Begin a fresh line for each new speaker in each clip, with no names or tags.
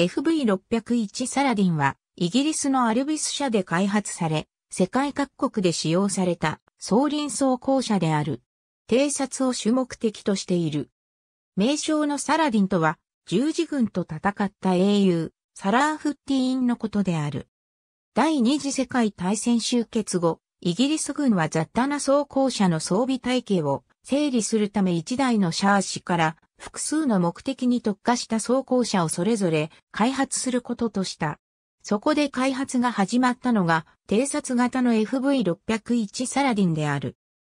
FV601 サラディンは、イギリスのアルビス社で開発され、世界各国で使用された、総輪装甲車である。偵察を主目的としている。名称のサラディンとは、十字軍と戦った英雄、サラーフッティーンのことである。第二次世界大戦終結後、イギリス軍は雑多な装甲車の装備体系を整理するため一台のシャーシから複数の目的に特化した装甲車をそれぞれ開発することとした。そこで開発が始まったのが、偵察型の FV601 サラディンである。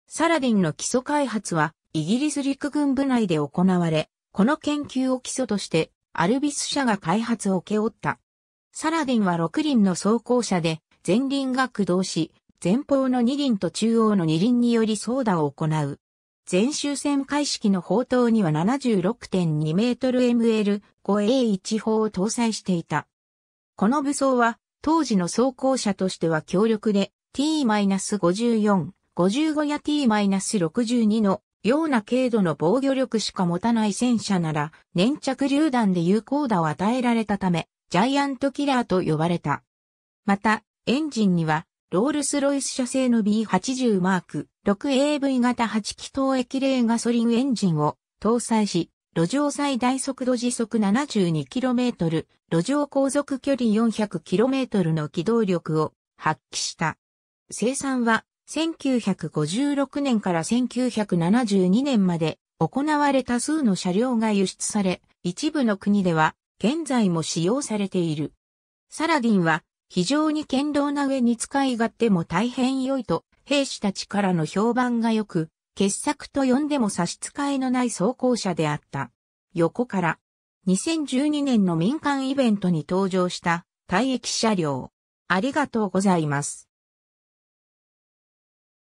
サラディンの基礎開発は、イギリス陸軍部内で行われ、この研究を基礎として、アルビス社が開発を受け負った。サラディンは6輪の装甲車で、前輪が駆動し、前方の2輪と中央の2輪により操舵を行う。全周戦開式の砲塔には76.2メートル ML 5A1 砲を搭載していた。この武装は当時の装甲車としては強力で T-54、55や T-62 のような軽度の防御力しか持たない戦車なら粘着榴弾で有効打を与えられたためジャイアントキラーと呼ばれた。またエンジンにはロールスロイス社製の B80 マーク 6AV 型8気筒液冷ガソリンエンジンを搭載し、路上最大速度時速 72km、路上航続距離 400km の機動力を発揮した。生産は1956年から1972年まで行われた数の車両が輸出され、一部の国では現在も使用されている。サラディンは非常に堅牢な上に使い勝手も大変良いと、兵士たちからの評判が良く、傑作と呼んでも差し支えのない装甲車であった。横から、2012年の民間イベントに登場した、退役車両。ありがとうございます。